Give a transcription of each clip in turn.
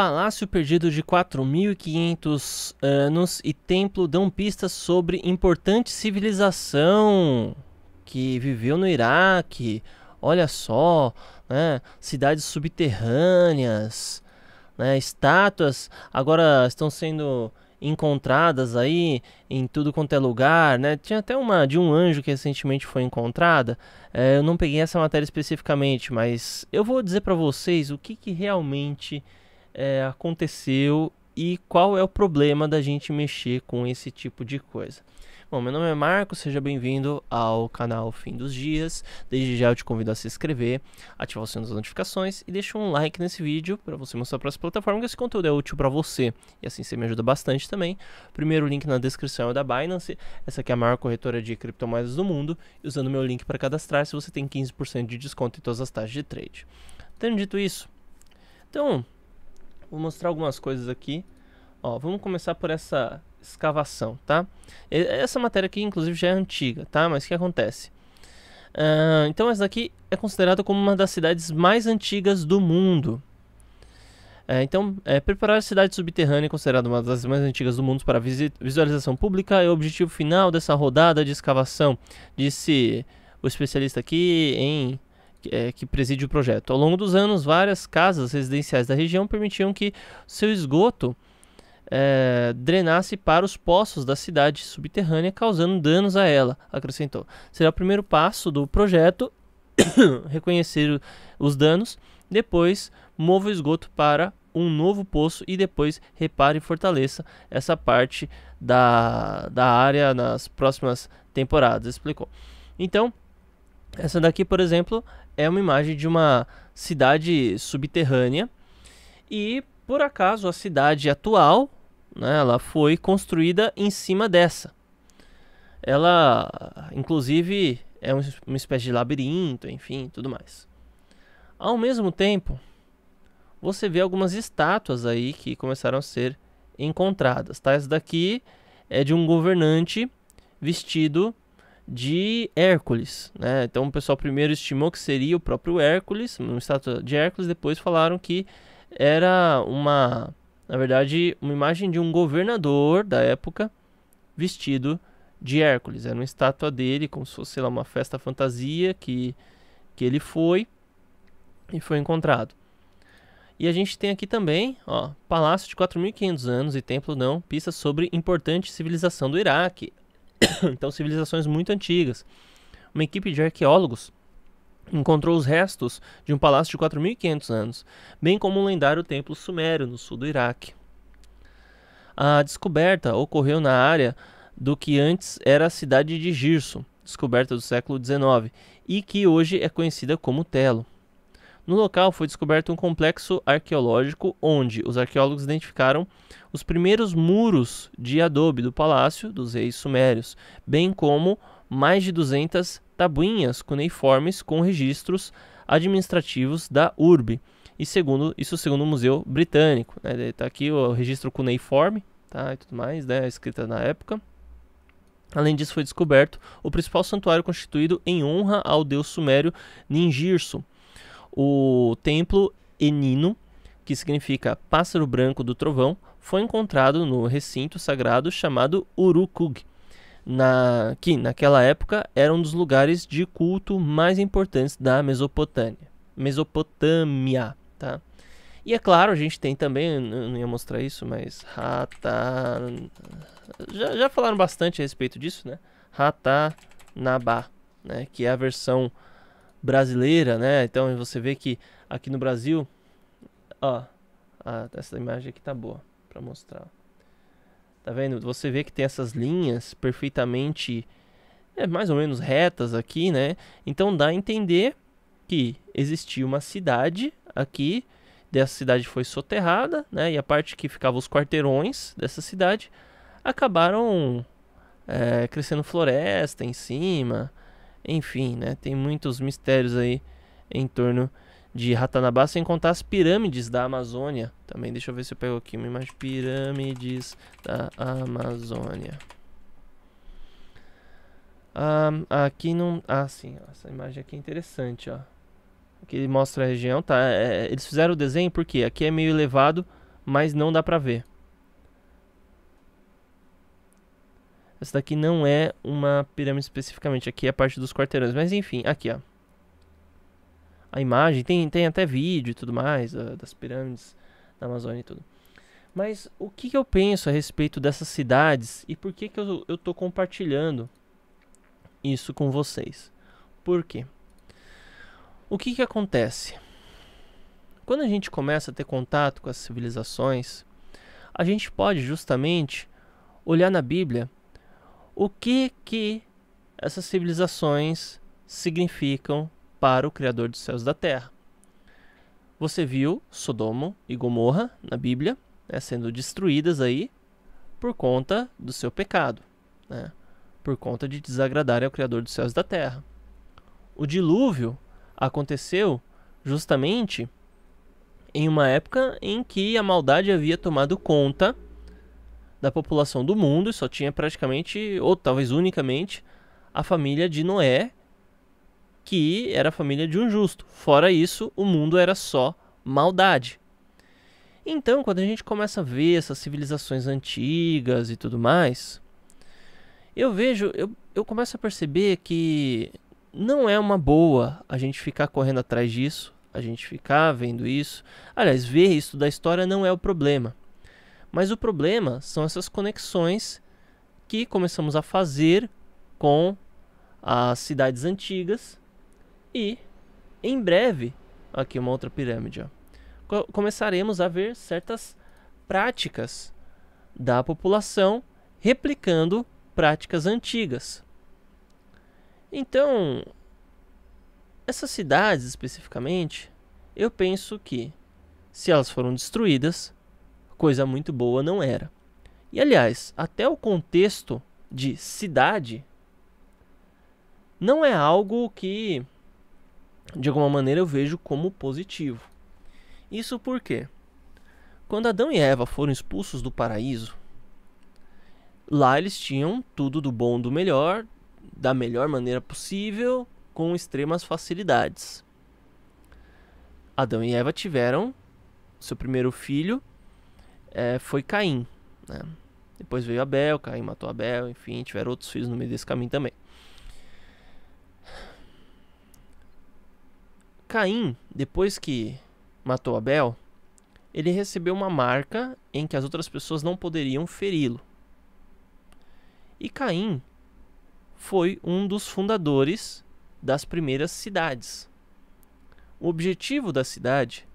Palácio perdido de 4.500 anos e templo dão pistas sobre importante civilização que viveu no Iraque. Olha só, né? cidades subterrâneas, né? estátuas agora estão sendo encontradas aí em tudo quanto é lugar, né? Tinha até uma de um anjo que recentemente foi encontrada. É, eu não peguei essa matéria especificamente, mas eu vou dizer para vocês o que, que realmente é, aconteceu e qual é o problema da gente mexer com esse tipo de coisa. Bom, meu nome é Marco, seja bem-vindo ao canal Fim dos Dias. Desde já eu te convido a se inscrever, ativar o sino das notificações e deixar um like nesse vídeo para você mostrar para as plataformas que esse conteúdo é útil para você. E assim você me ajuda bastante também. primeiro link na descrição é o da Binance, essa aqui é a maior corretora de criptomoedas do mundo. E usando meu link para cadastrar, se você tem 15% de desconto em todas as taxas de trade. Tendo dito isso, então Vou mostrar algumas coisas aqui. Ó, vamos começar por essa escavação, tá? Essa matéria aqui, inclusive, já é antiga, tá? Mas o que acontece? Uh, então, essa daqui é considerada como uma das cidades mais antigas do mundo. É, então, é, preparar a cidade subterrânea, é considerada uma das mais antigas do mundo, para visualização pública é o objetivo final dessa rodada de escavação, disse o especialista aqui em é, que preside o projeto. Ao longo dos anos, várias casas residenciais da região permitiam que seu esgoto é, drenasse para os poços da cidade subterrânea, causando danos a ela, acrescentou. Será o primeiro passo do projeto reconhecer os danos, depois mova o esgoto para um novo poço e depois repare e fortaleça essa parte da, da área nas próximas temporadas, explicou. Então, essa daqui, por exemplo, é uma imagem de uma cidade subterrânea e, por acaso, a cidade atual, né, ela foi construída em cima dessa. Ela, inclusive, é uma espécie de labirinto, enfim, tudo mais. Ao mesmo tempo, você vê algumas estátuas aí que começaram a ser encontradas. Tá? Essa daqui é de um governante vestido de Hércules. Né? Então o pessoal primeiro estimou que seria o próprio Hércules, uma estátua de Hércules, depois falaram que era uma, na verdade, uma imagem de um governador da época vestido de Hércules. Era uma estátua dele, como se fosse lá uma festa fantasia que, que ele foi e foi encontrado. E a gente tem aqui também, ó, palácio de 4.500 anos e templo não, pista sobre importante civilização do Iraque. então, civilizações muito antigas. Uma equipe de arqueólogos encontrou os restos de um palácio de 4.500 anos, bem como um lendário templo sumério no sul do Iraque. A descoberta ocorreu na área do que antes era a cidade de Girso, descoberta do século XIX, e que hoje é conhecida como Telo. No local foi descoberto um complexo arqueológico onde os arqueólogos identificaram os primeiros muros de adobe do palácio dos reis sumérios, bem como mais de 200 tabuinhas cuneiformes com registros administrativos da urbe. E segundo, isso segundo o Museu Britânico. Está né? Tá aqui o registro cuneiforme tá? e tudo mais, né? escrita na época. Além disso, foi descoberto o principal santuário constituído em honra ao deus sumério Ningirsu, o templo Enino, que significa pássaro branco do trovão, foi encontrado no recinto sagrado chamado Urukug, na, que naquela época era um dos lugares de culto mais importantes da Mesopotâmia. Mesopotâmia, tá? E é claro, a gente tem também, não ia mostrar isso, mas Rata... Já, já falaram bastante a respeito disso, né? Ratanabá, né? que é a versão brasileira, né? Então você vê que aqui no Brasil, ó, ah, essa imagem aqui tá boa para mostrar. Tá vendo? Você vê que tem essas linhas perfeitamente é, mais ou menos retas aqui, né? Então dá a entender que existia uma cidade aqui, dessa cidade foi soterrada, né? E a parte que ficava os quarteirões dessa cidade acabaram é, crescendo floresta em cima, enfim, né? Tem muitos mistérios aí em torno de Ratanabá, sem contar as pirâmides da Amazônia. Também, deixa eu ver se eu pego aqui uma imagem. Pirâmides da Amazônia. Ah, aqui não... Ah, sim. Essa imagem aqui é interessante, ó. Aqui ele mostra a região, tá? É, é, eles fizeram o desenho porque aqui é meio elevado, mas não dá pra ver. Essa daqui não é uma pirâmide especificamente. Aqui é a parte dos quarteirões. Mas enfim, aqui ó. A imagem, tem, tem até vídeo e tudo mais ah, das pirâmides da Amazônia e tudo. Mas o que, que, eu penso a respeito dessas cidades e por que, que eu, eu tô compartilhando isso com vocês? Por quê? O que, que acontece? Quando a gente começa a ter contato com as civilizações, a gente pode justamente olhar na Bíblia o que que essas civilizações significam para o Criador dos céus e da terra. Você viu Sodoma e Gomorra na Bíblia né, sendo destruídas aí por conta do seu pecado, né, por conta de desagradarem ao Criador dos céus e da terra. O dilúvio aconteceu justamente em uma época em que a maldade havia tomado conta da população do mundo e só tinha praticamente, ou talvez unicamente, a família de Noé, que era a família de um justo. Fora isso, o mundo era só maldade. Então, quando a gente começa a ver essas civilizações antigas e tudo mais, eu vejo, eu, eu começo a perceber que não é uma boa a gente ficar correndo atrás disso, a gente ficar vendo isso. Aliás, ver isso da história não é o problema. Mas o problema são essas conexões que começamos a fazer com as cidades antigas e em breve, aqui uma outra pirâmide, ó, começaremos a ver certas práticas da população replicando práticas antigas. Então, essas cidades especificamente, eu penso que se elas foram destruídas, coisa muito boa não era. E aliás, até o contexto de cidade não é algo que de alguma maneira eu vejo como positivo. Isso porque quando Adão e Eva foram expulsos do paraíso, lá eles tinham tudo do bom, do melhor, da melhor maneira possível, com extremas facilidades. Adão e Eva tiveram seu primeiro filho é, foi Caim. Né? Depois veio Abel, Caim matou Abel, enfim, tiveram outros filhos no meio desse caminho também. Caim, depois que matou Abel, ele recebeu uma marca em que as outras pessoas não poderiam feri-lo. E Caim foi um dos fundadores das primeiras cidades. O objetivo da cidade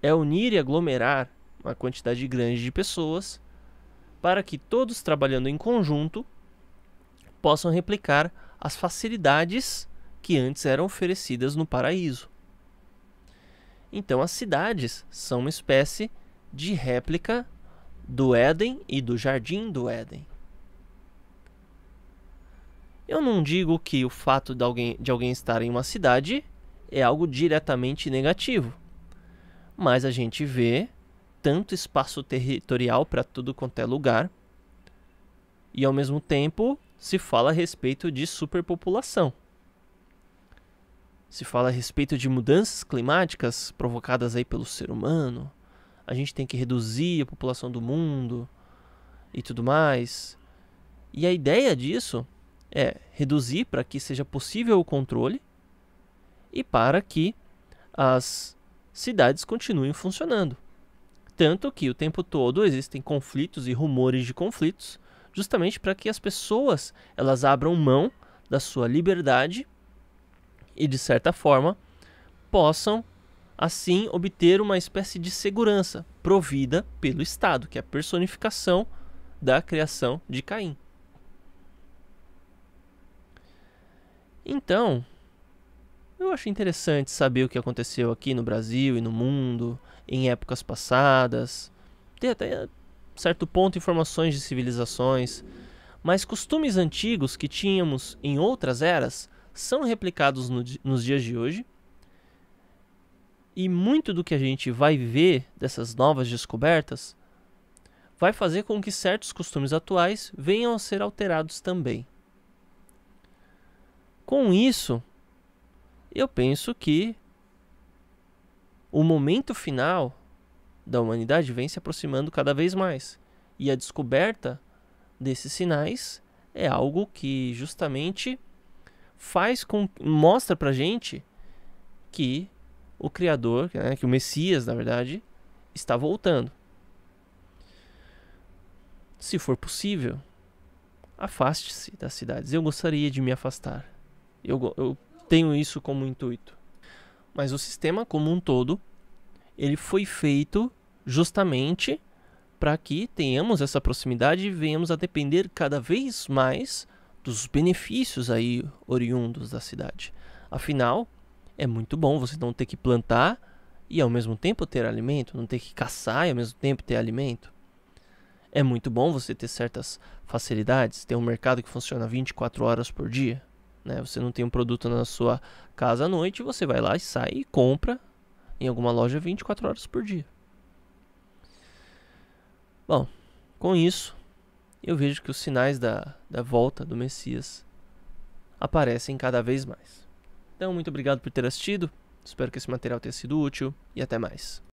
é unir e aglomerar uma quantidade grande de pessoas para que todos trabalhando em conjunto possam replicar as facilidades que antes eram oferecidas no paraíso. Então as cidades são uma espécie de réplica do Éden e do jardim do Éden. Eu não digo que o fato de alguém, de alguém estar em uma cidade é algo diretamente negativo, mas a gente vê tanto espaço territorial para tudo quanto é lugar. E ao mesmo tempo, se fala a respeito de superpopulação. Se fala a respeito de mudanças climáticas provocadas aí pelo ser humano. A gente tem que reduzir a população do mundo e tudo mais. E a ideia disso é reduzir para que seja possível o controle e para que as cidades continuem funcionando. Tanto que o tempo todo existem conflitos e rumores de conflitos, justamente para que as pessoas elas abram mão da sua liberdade e de certa forma possam assim obter uma espécie de segurança provida pelo Estado, que é a personificação da criação de Caim. Então, eu acho interessante saber o que aconteceu aqui no Brasil e no mundo, em épocas passadas, tem até certo ponto informações de civilizações, mas costumes antigos que tínhamos em outras eras são replicados no, nos dias de hoje. E muito do que a gente vai ver dessas novas descobertas vai fazer com que certos costumes atuais venham a ser alterados também. Com isso, eu penso que o momento final da humanidade vem se aproximando cada vez mais. E a descoberta desses sinais é algo que justamente faz com mostra pra gente que o criador, né, que o Messias, na verdade, está voltando. Se for possível, afaste-se das cidades. Eu gostaria de me afastar. Eu, eu tenho isso como intuito mas o sistema como um todo, ele foi feito justamente para que tenhamos essa proximidade e venhamos a depender cada vez mais dos benefícios aí oriundos da cidade. Afinal, é muito bom você não ter que plantar e ao mesmo tempo ter alimento, não ter que caçar e ao mesmo tempo ter alimento. É muito bom você ter certas facilidades, ter um mercado que funciona 24 horas por dia. Né? Você não tem um produto na sua casa à noite, você vai lá e sai e compra em alguma loja 24 horas por dia. Bom, com isso, eu vejo que os sinais da, da volta do Messias aparecem cada vez mais. Então, muito obrigado por ter assistido. Espero que esse material tenha sido útil e até mais.